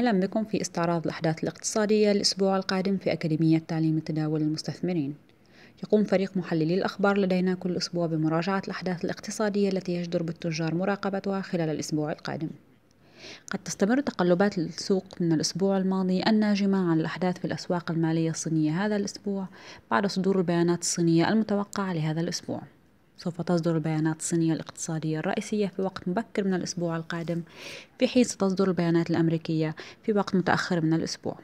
أهلا بكم في استعراض الأحداث الاقتصادية الأسبوع القادم في أكاديمية تعليم التداول للمستثمرين يقوم فريق محللي الأخبار لدينا كل أسبوع بمراجعة الأحداث الاقتصادية التي يجدر بالتجار مراقبتها خلال الأسبوع القادم قد تستمر تقلبات السوق من الأسبوع الماضي الناجمة عن الأحداث في الأسواق المالية الصينية هذا الأسبوع بعد صدور البيانات الصينية المتوقعة لهذا الأسبوع سوف تصدر البيانات الصينية الاقتصادية الرئيسية في وقت مبكر من الأسبوع القادم في حين ستصدر البيانات الأمريكية في وقت متأخر من الأسبوع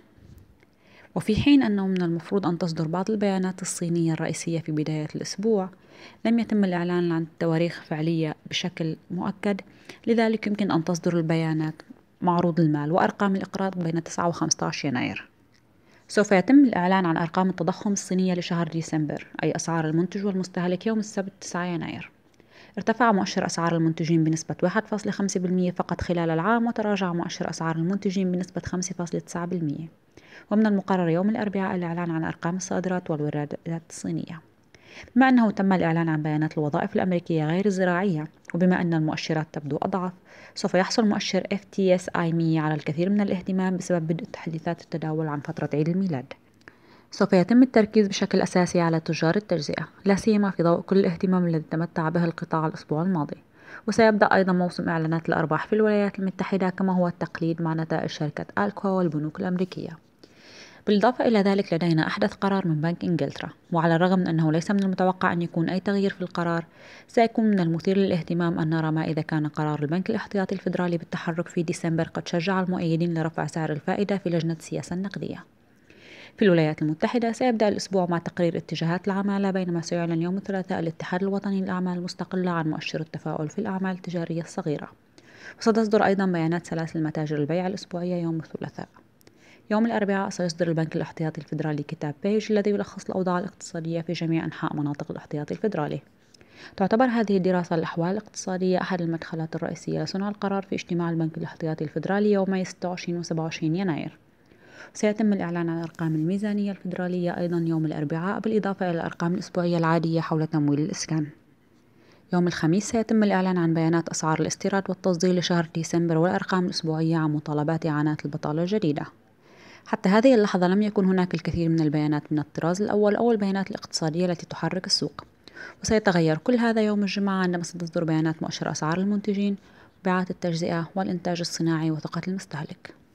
وفي حين أنه من المفروض أن تصدر بعض البيانات الصينية الرئيسية في بداية الأسبوع لم يتم الإعلان عن التواريخ فعلية بشكل مؤكد لذلك يمكن أن تصدر البيانات معروض المال وأرقام الإقراض بين 9 و 15 يناير سوف يتم الإعلان عن أرقام التضخم الصينية لشهر ديسمبر أي أسعار المنتج والمستهلك يوم السبت 9 يناير ارتفع مؤشر أسعار المنتجين بنسبة 1.5% فقط خلال العام وتراجع مؤشر أسعار المنتجين بنسبة 5.9% ومن المقرر يوم الأربعاء الإعلان عن أرقام الصادرات والواردات الصينية بما أنه تم الإعلان عن بيانات الوظائف الأمريكية غير الزراعية وبما أن المؤشرات تبدو أضعف سوف يحصل مؤشر FTSI 100 على الكثير من الاهتمام بسبب بدء تحديثات التداول عن فترة عيد الميلاد سوف يتم التركيز بشكل أساسي على تجار التجزئة لا سيما في ضوء كل الاهتمام الذي تمتع به القطاع الأسبوع الماضي وسيبدأ أيضا موسم إعلانات الأرباح في الولايات المتحدة كما هو التقليد مع نتائج شركة ألكو والبنوك الأمريكية بالإضافة إلى ذلك لدينا أحدث قرار من بنك إنجلترا وعلى الرغم من أنه ليس من المتوقع أن يكون أي تغيير في القرار سيكون من المثير للاهتمام أن نرى ما إذا كان قرار البنك الاحتياطي الفيدرالي بالتحرك في ديسمبر قد شجع المؤيدين لرفع سعر الفائدة في لجنة السياسة النقدية في الولايات المتحدة سيبدأ الأسبوع مع تقرير اتجاهات العمالة بينما سيعلن يوم الثلاثاء الاتحاد الوطني للأعمال المستقلة عن مؤشر التفاؤل في الأعمال التجارية الصغيرة وستصدر أيضا بيانات سلاسل متاجر البيع الأسبوعية يوم الثلاثاء يوم الأربعاء سيصدر البنك الاحتياطي الفيدرالي كتاب بيج الذي يلخص الأوضاع الاقتصادية في جميع أنحاء مناطق الاحتياطي الفيدرالي تعتبر هذه الدراسة للأحوال الاقتصادية أحد المدخلات الرئيسية لصنع القرار في اجتماع البنك الاحتياطي الفيدرالي يومي 26 و 27 يناير سيتم الإعلان عن أرقام الميزانية الفيدرالية أيضا يوم الأربعاء بالإضافة إلى الأرقام الأسبوعية العادية حول تمويل الإسكان يوم الخميس سيتم الإعلان عن بيانات أسعار الاستيراد والتصدير لشهر ديسمبر والأرقام الأسبوعية عن مطالبات إعانات البطالة الجديدة حتى هذه اللحظة لم يكن هناك الكثير من البيانات من الطراز الأول أو البيانات الاقتصادية التي تحرك السوق وسيتغير كل هذا يوم الجمعة عندما ستصدر بيانات مؤشر أسعار المنتجين بيعات التجزئة والإنتاج الصناعي وثقة المستهلك